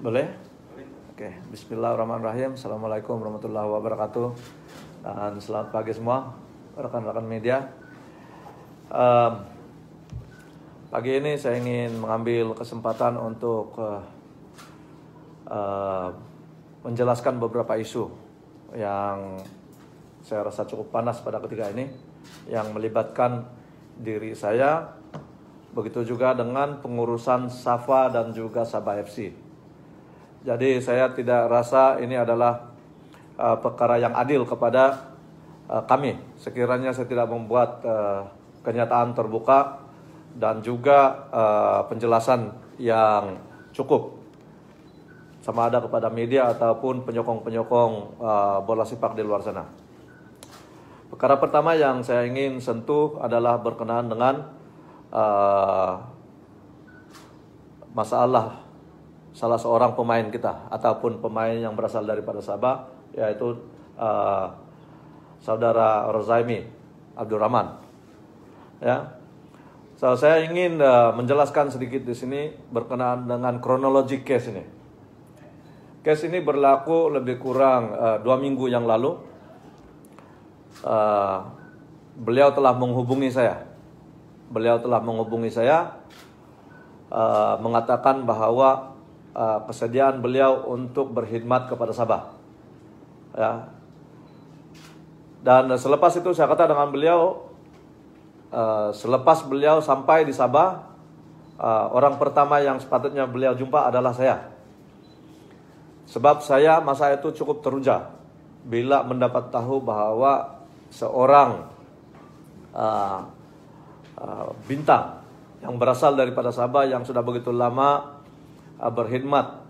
Boleh? Oke, okay. bismillahirrahmanirrahim. Assalamualaikum warahmatullahi wabarakatuh. Dan selamat pagi semua, rekan-rekan media. Um, pagi ini saya ingin mengambil kesempatan untuk uh, uh, menjelaskan beberapa isu yang saya rasa cukup panas pada ketiga ini, yang melibatkan diri saya, begitu juga dengan pengurusan Safa dan juga Sabah FC jadi saya tidak rasa ini adalah uh, perkara yang adil kepada uh, kami. Sekiranya saya tidak membuat uh, kenyataan terbuka dan juga uh, penjelasan yang cukup sama ada kepada media ataupun penyokong-penyokong uh, bola sepak di luar sana. Perkara pertama yang saya ingin sentuh adalah berkenaan dengan uh, masalah salah seorang pemain kita ataupun pemain yang berasal daripada Sabah yaitu uh, saudara Rozaimi Abdurrahman. Ya. So, saya ingin uh, menjelaskan sedikit di sini berkenaan dengan kronologi case ini. Case ini berlaku lebih kurang uh, dua minggu yang lalu. Uh, beliau telah menghubungi saya. Beliau telah menghubungi saya uh, mengatakan bahwa uh, eh, kesediaan beliau untuk berkhidmat kepada Sabah. Ya. Dan selepas itu saya kata dengan beliau, uh, selepas beliau sampai di Sabah, uh, orang pertama yang sepatutnya beliau jumpa adalah saya. Sebab saya masa itu cukup teruja bila mendapat tahu bahwa seorang uh, uh, bintang yang berasal daripada Sabah yang sudah begitu lama Eh, berkhidmat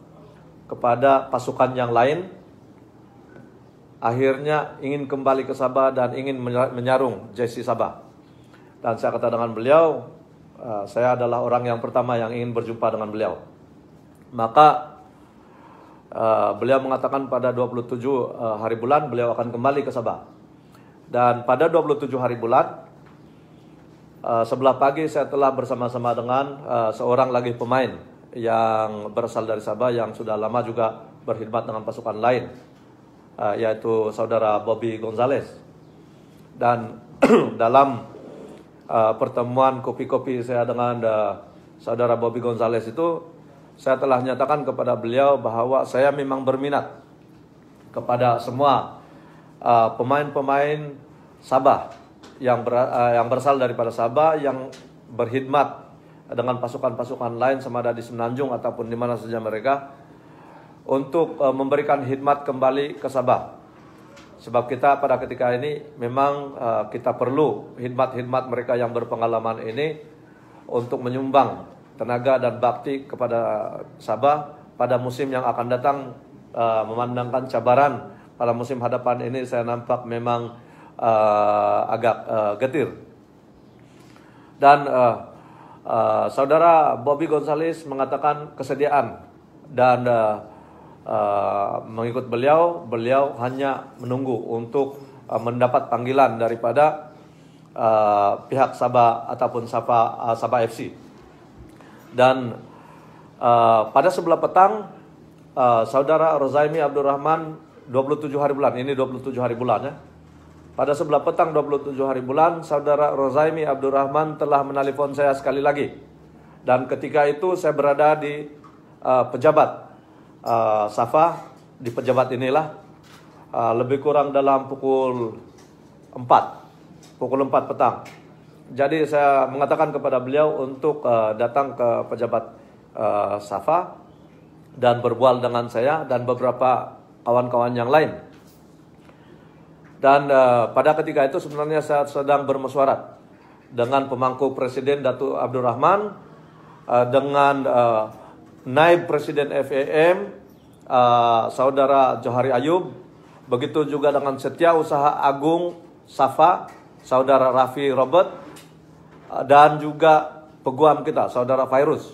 kepada pasukan yang lain akhirnya ingin kembali ke Sabah dan ingin menyarung JC Sabah. Dan saya kata dengan beliau, eh, saya adalah orang yang pertama yang ingin berjumpa dengan beliau. Maka eh, beliau mengatakan pada 27 hari bulan beliau akan kembali ke Sabah. Dan pada 27 hari bulan sebelah pagi saya telah bersama-sama dengan seorang lagi pemain yang berasal dari Sabah yang sudah lama juga berkhidmat dengan pasukan lain uh, yaitu saudara Bobby Gonzales dan dalam uh, pertemuan kopi-kopi saya dengan uh, saudara Bobby Gonzales itu saya telah nyatakan kepada beliau bahwa saya memang berminat kepada semua pemain-pemain uh, Sabah yang ber, uh, yang berasal daripada Sabah yang berkhidmat dengan pasukan-pasukan lain sama ada di Semenanjung ataupun di mana saja mereka untuk uh, memberikan hikmat kembali ke Sabah. Sebab kita pada ketika ini memang uh, kita perlu hikmat-hikmat mereka yang berpengalaman ini untuk menyumbang tenaga dan bakti kepada Sabah pada musim yang akan datang uh, memandangkan cabaran pada musim hadapan ini saya nampak memang uh, agak uh, getir. Dan uh, uh, saudara Bobby Gonzales mengatakan kesediaan dan uh, uh, mengikut beliau, beliau hanya menunggu untuk uh, mendapat panggilan daripada uh, pihak Sabah ataupun Sabah, uh, Sabah FC. Dan uh, pada sebelah petang, uh, saudara Rozaimi Abdurrahman 27 hari bulan, ini 27 hari bulan ya, pada sebelah petang 27 hari bulan, saudara Rozaimi Abdurrahman telah menelpon saya sekali lagi. Dan ketika itu saya berada di uh, pejabat uh, Safa, di pejabat inilah, uh, lebih kurang dalam pukul 4, pukul 4 petang. Jadi saya mengatakan kepada beliau untuk uh, datang ke pejabat uh, Safa dan berbual dengan saya dan beberapa kawan-kawan yang lain dan uh, pada ketika itu sebenarnya saya sedang bermesyuarat dengan pemangku presiden Datu Abdurrahman, uh, dengan uh, naib presiden FAM e uh, saudara Johari Ayub, begitu juga dengan setia usaha Agung Safa, saudara Raffi Robert, uh, dan juga peguam kita, saudara Virus,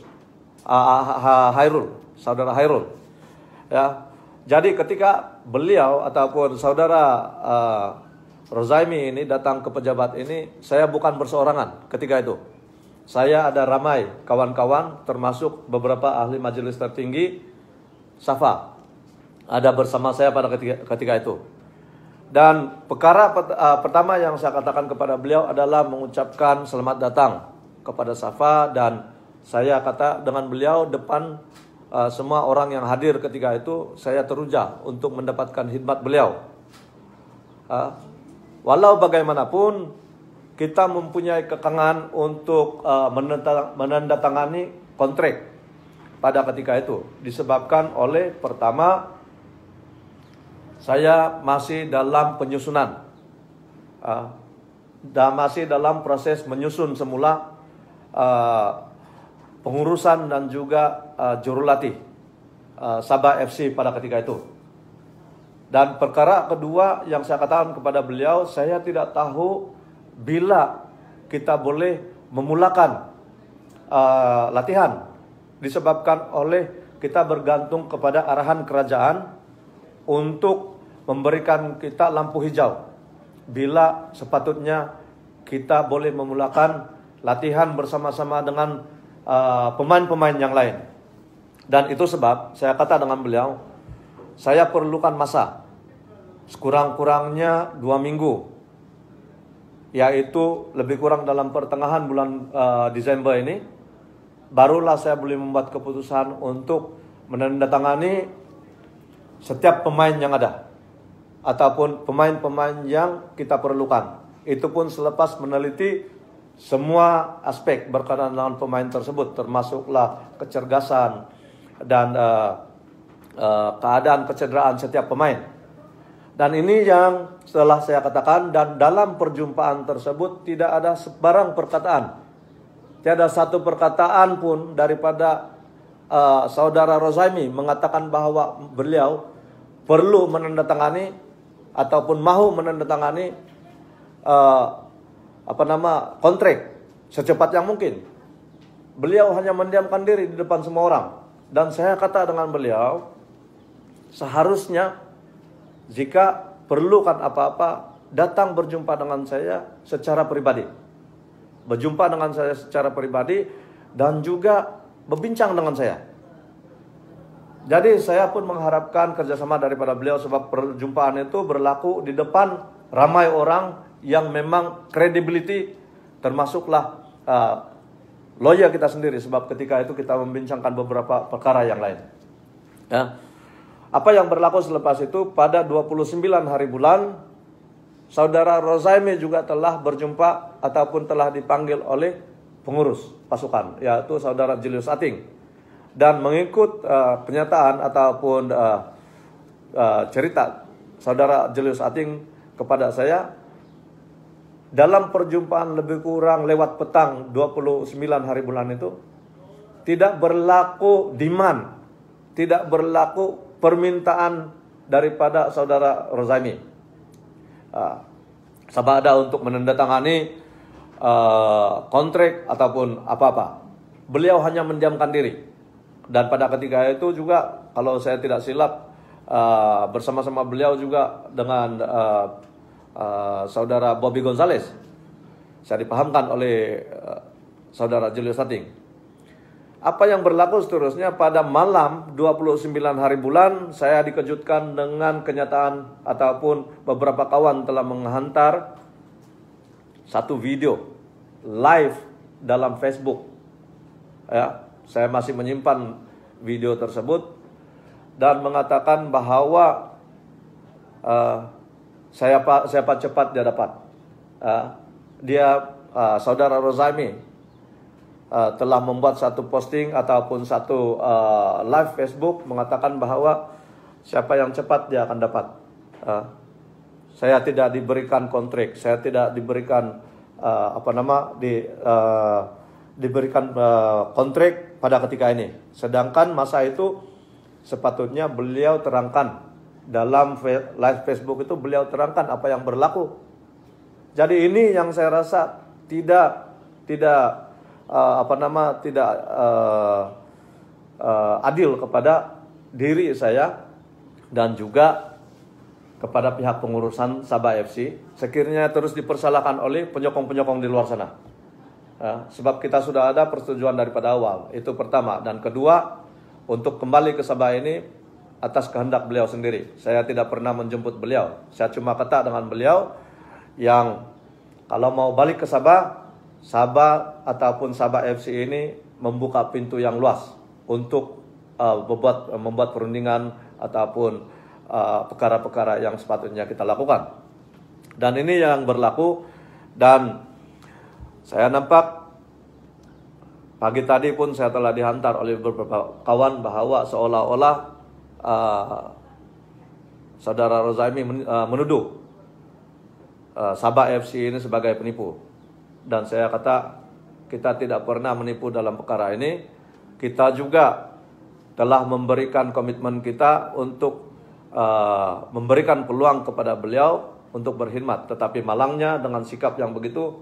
uh, Hairul, saudara Hairul. Ya, jadi ketika beliau ataupun saudara uh, Rozaimi ini datang ke pejabat ini, saya bukan berseorangan ketika itu. Saya ada ramai kawan-kawan termasuk beberapa ahli majelis tertinggi Safa. Ada bersama saya pada ketika, ketika itu. Dan perkara pet, uh, pertama yang saya katakan kepada beliau adalah mengucapkan selamat datang kepada Safa dan saya kata dengan beliau depan Eh, semua orang yang hadir ketika itu saya teruja untuk mendapatkan hikmat beliau. Uh, walau bagaimanapun kita mempunyai kekangan untuk uh, menandatangani kontrak pada ketika itu disebabkan oleh pertama saya masih dalam penyusunan uh, dan masih dalam proses menyusun semula uh, pengurusan dan juga uh, jurulatih uh, Sabah FC pada ketika itu. Dan perkara kedua yang saya katakan kepada beliau, saya tidak tahu bila kita boleh memulakan uh, latihan disebabkan oleh kita bergantung kepada arahan kerajaan untuk memberikan kita lampu hijau bila sepatutnya kita boleh memulakan latihan bersama-sama dengan Eh, pemain-pemain uh, yang lain. Dan itu sebab saya kata dengan beliau, saya perlukan masa sekurang-kurangnya dua minggu, yaitu lebih kurang dalam pertengahan bulan uh, Desember ini, barulah saya boleh membuat keputusan untuk menandatangani setiap pemain yang ada ataupun pemain-pemain yang kita perlukan. Itu pun selepas meneliti semua aspek berkenaan dengan pemain tersebut termasuklah kecergasan dan uh, uh, keadaan kecederaan setiap pemain. Dan ini yang setelah saya katakan dan dalam perjumpaan tersebut tidak ada sebarang perkataan. Tiada satu perkataan pun daripada uh, saudara Rozaimi mengatakan bahwa beliau perlu menandatangani ataupun mahu menandatangani uh, apa nama kontrak secepat yang mungkin. Beliau hanya mendiamkan diri di depan semua orang dan saya kata dengan beliau seharusnya jika perlukan apa-apa datang berjumpa dengan saya secara pribadi. Berjumpa dengan saya secara pribadi dan juga berbincang dengan saya. Jadi saya pun mengharapkan kerjasama daripada beliau sebab perjumpaan itu berlaku di depan ramai orang yang memang credibility termasuklah uh, lawyer kita sendiri sebab ketika itu kita membincangkan beberapa perkara yang lain. Ya. Apa yang berlaku selepas itu pada 29 hari bulan saudara Rozaime juga telah berjumpa ataupun telah dipanggil oleh pengurus pasukan yaitu saudara Julius Ating dan mengikut uh, pernyataan ataupun uh, uh, cerita saudara Julius Ating kepada saya dalam perjumpaan lebih kurang lewat petang 29 hari bulan itu tidak berlaku demand, tidak berlaku permintaan daripada saudara Rozani. Uh, ah, ada untuk menandatangani uh, kontrak ataupun apa-apa. Beliau hanya mendiamkan diri. Dan pada ketika itu juga kalau saya tidak silap uh, bersama-sama beliau juga dengan uh, saudara Bobby Gonzales. Saya dipahamkan oleh uh, saudara Julius Sating. Apa yang berlaku seterusnya pada malam 29 hari bulan saya dikejutkan dengan kenyataan ataupun beberapa kawan telah menghantar satu video live dalam Facebook. Ya, saya masih menyimpan video tersebut dan mengatakan bahwa uh, saya pak saya cepat dia dapat. Uh, dia uh, saudara Rozaimi uh, telah membuat satu posting ataupun satu uh, live Facebook mengatakan bahwa siapa yang cepat dia akan dapat. Uh, saya tidak diberikan kontrak, saya tidak diberikan uh, apa nama di uh, diberikan uh, kontrak pada ketika ini. Sedangkan masa itu sepatutnya beliau terangkan dalam live Facebook itu beliau terangkan apa yang berlaku. Jadi ini yang saya rasa tidak tidak uh, apa nama tidak uh, uh, adil kepada diri saya dan juga kepada pihak pengurusan Sabah FC sekiranya terus dipersalahkan oleh penyokong-penyokong di luar sana Ya, sebab kita sudah ada persetujuan daripada awal itu pertama dan kedua untuk kembali ke Sabah ini atas kehendak beliau sendiri. Saya tidak pernah menjemput beliau. Saya cuma kata dengan beliau yang kalau mau balik ke Sabah, Sabah ataupun Sabah FC ini membuka pintu yang luas untuk uh, membuat uh, membuat perundingan ataupun uh, perkara-perkara uh, yang sepatutnya kita lakukan. Dan ini yang berlaku dan saya nampak Pagi tadi pun saya telah dihantar oleh beberapa kawan bahwa seolah-olah uh, saudara Rozaimi eh, menuduh uh, Sabah FC ini sebagai penipu. Dan saya kata kita tidak pernah menipu dalam perkara ini. Kita juga telah memberikan komitmen kita untuk uh, memberikan peluang kepada beliau untuk berkhidmat. Tetapi malangnya dengan sikap yang begitu,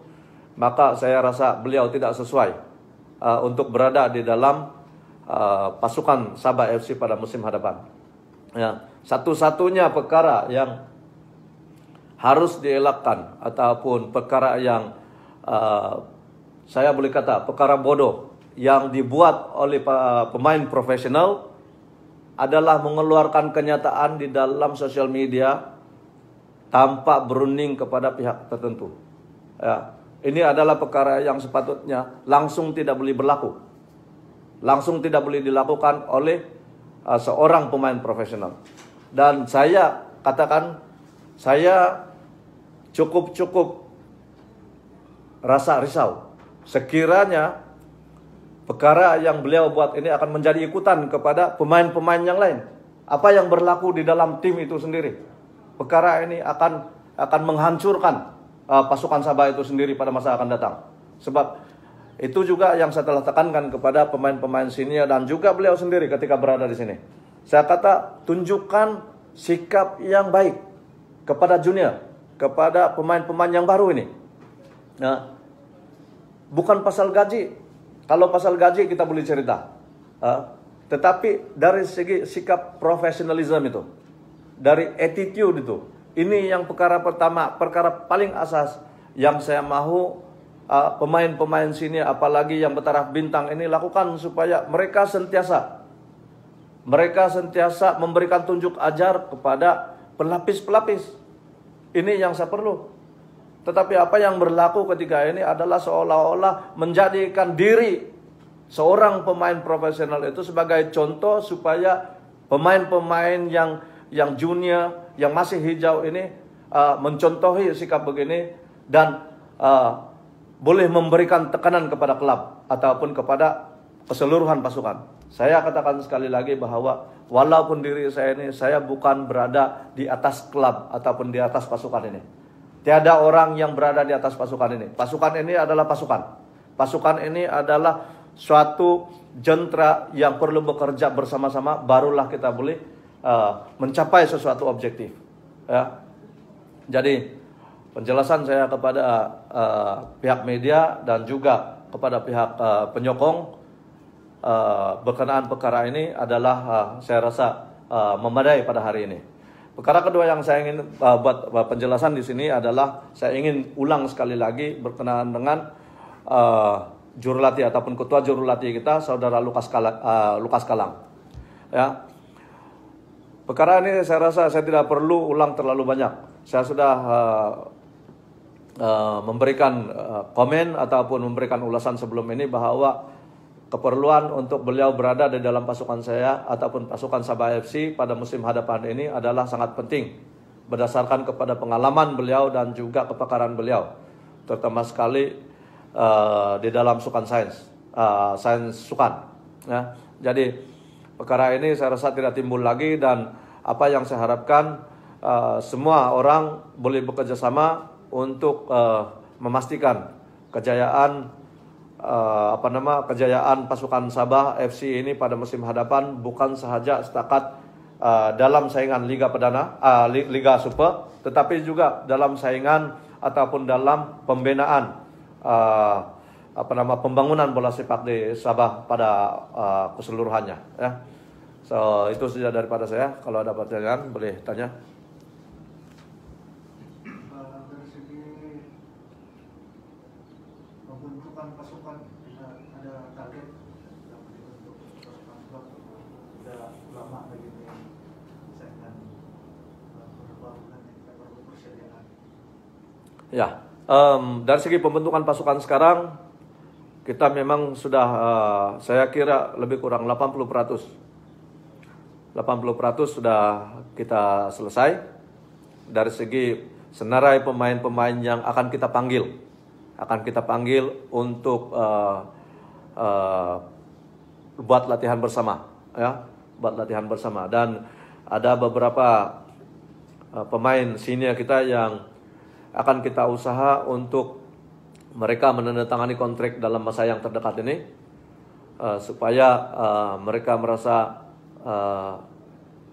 maka saya rasa beliau tidak sesuai uh, untuk berada di dalam uh, pasukan Sabah FC pada musim hadapan. Ya, satu-satunya perkara yang harus dielakkan ataupun perkara yang uh, saya boleh kata perkara bodoh yang dibuat oleh uh, pemain profesional adalah mengeluarkan kenyataan di dalam sosial media tanpa berunding kepada pihak tertentu. Ya, ini adalah perkara yang sepatutnya langsung tidak boleh berlaku langsung tidak boleh dilakukan oleh uh, seorang pemain profesional. Dan saya katakan saya cukup-cukup rasa risau sekiranya perkara yang beliau buat ini akan menjadi ikutan kepada pemain-pemain yang lain. Apa yang berlaku di dalam tim itu sendiri. Perkara ini akan akan menghancurkan uh, pasukan Sabah itu sendiri pada masa akan datang. Sebab itu juga yang saya telah tekankan kepada pemain-pemain senior dan juga beliau sendiri ketika berada di sini. Saya kata tunjukkan sikap yang baik kepada junior, kepada pemain-pemain yang baru ini. Nah, bukan pasal gaji. Kalau pasal gaji kita boleh cerita. Uh, tetapi dari segi sikap profesionalisme itu, dari attitude itu, ini yang perkara pertama, perkara paling asas yang saya mahu Ah, pemain-pemain sini apalagi yang bertaraf bintang ini lakukan supaya mereka sentiasa mereka sentiasa memberikan tunjuk ajar kepada pelapis-pelapis. Ini yang saya perlu. Tetapi apa yang berlaku ketika ini adalah seolah-olah menjadikan diri seorang pemain profesional itu sebagai contoh supaya pemain-pemain yang yang junior, yang masih hijau ini uh, mencontohi sikap begini dan uh, boleh memberikan tekanan kepada klub ataupun kepada keseluruhan pasukan. Saya katakan sekali lagi bahwa walaupun diri saya ini saya bukan berada di atas klub ataupun di atas pasukan ini. Tiada orang yang berada di atas pasukan ini. Pasukan ini adalah pasukan. Pasukan ini adalah suatu jentra yang perlu bekerja bersama-sama barulah kita boleh uh, mencapai sesuatu objektif. Ya. Jadi penjelasan saya kepada uh, pihak media dan juga kepada pihak uh, penyokong uh, berkenaan perkara ini adalah uh, saya rasa uh, memadai pada hari ini. Perkara kedua yang saya ingin uh, buat penjelasan di sini adalah saya ingin ulang sekali lagi berkenaan dengan uh, jurulatih ataupun ketua jurulatih kita saudara Lukas Kalang, uh, Lukas Kalang. Ya. Perkara ini saya rasa saya tidak perlu ulang terlalu banyak. Saya sudah uh, Eh, memberikan eh, komen ataupun memberikan ulasan sebelum ini bahwa keperluan untuk beliau berada di dalam pasukan saya ataupun pasukan Sabah FC pada musim hadapan ini adalah sangat penting berdasarkan kepada pengalaman beliau dan juga kepakaran beliau terutama sekali uh, di dalam sukan sains uh, sains sukan ya jadi perkara ini saya rasa tidak timbul lagi dan apa yang saya harapkan uh, semua orang boleh bekerja sama untuk uh, memastikan kejayaan uh, apa nama kejayaan pasukan Sabah FC ini pada musim hadapan bukan saja setakat uh, dalam saingan Liga Perdana uh, Liga Super tetapi juga dalam saingan ataupun dalam pembinaan uh, apa nama pembangunan bola sepak di Sabah pada uh, keseluruhannya ya. So itu saja daripada saya. Kalau ada pertanyaan boleh tanya. um, dari segi pembentukan pasukan sekarang kita memang sudah uh, saya kira lebih kurang 80 peratus 80 peratus sudah kita selesai dari segi senarai pemain-pemain yang akan kita panggil akan kita panggil untuk uh, uh, buat latihan bersama ya buat latihan bersama dan ada beberapa uh, pemain senior kita yang akan kita usaha untuk mereka menandatangani kontrak dalam masa yang terdekat ini uh, supaya uh, mereka merasa uh,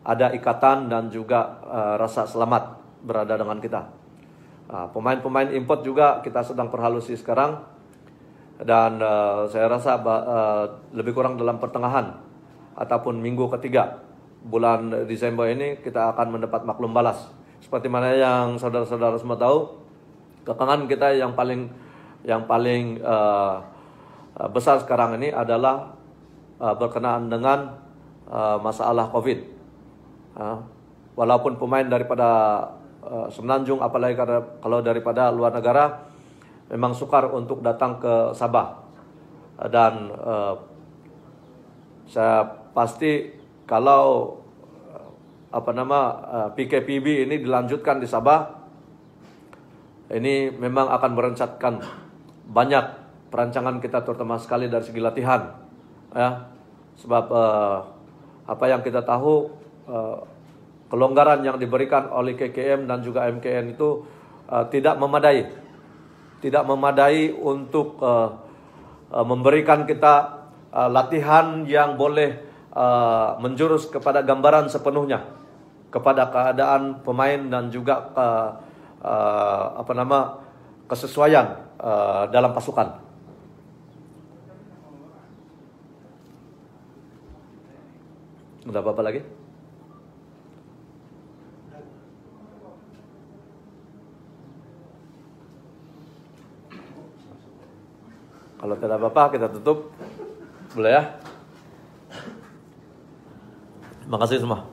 ada ikatan dan juga uh, rasa selamat berada dengan kita. Ah, pemain-pemain uh, import juga kita sedang perhalusi sekarang dan uh, saya rasa uh, lebih kurang dalam pertengahan ataupun minggu ketiga bulan Desember ini kita akan mendapat maklum balas seperti mana yang saudara-saudara semua tahu kekangan kita yang paling yang paling uh, besar sekarang ini adalah uh, berkenaan dengan uh, masalah COVID. Uh, walaupun pemain daripada uh, Semenanjung, apalagi kalau daripada luar negara, memang sukar untuk datang ke Sabah. Uh, dan uh, saya pasti kalau apa nama eh, PKPB ini dilanjutkan di Sabah ini memang akan merencatkan banyak perancangan kita terutama sekali dari segi latihan ya sebab eh, apa yang kita tahu eh, kelonggaran yang diberikan oleh KKM dan juga MKN itu eh, tidak memadai tidak memadai untuk eh, eh, memberikan kita eh, latihan yang boleh eh, menjurus kepada gambaran sepenuhnya kepada keadaan pemain dan juga uh, uh, apa nama kesesuaian uh, dalam pasukan. Ada apa-apa lagi? Kalau tidak apa-apa kita tutup. Boleh ya? terima kasih semua.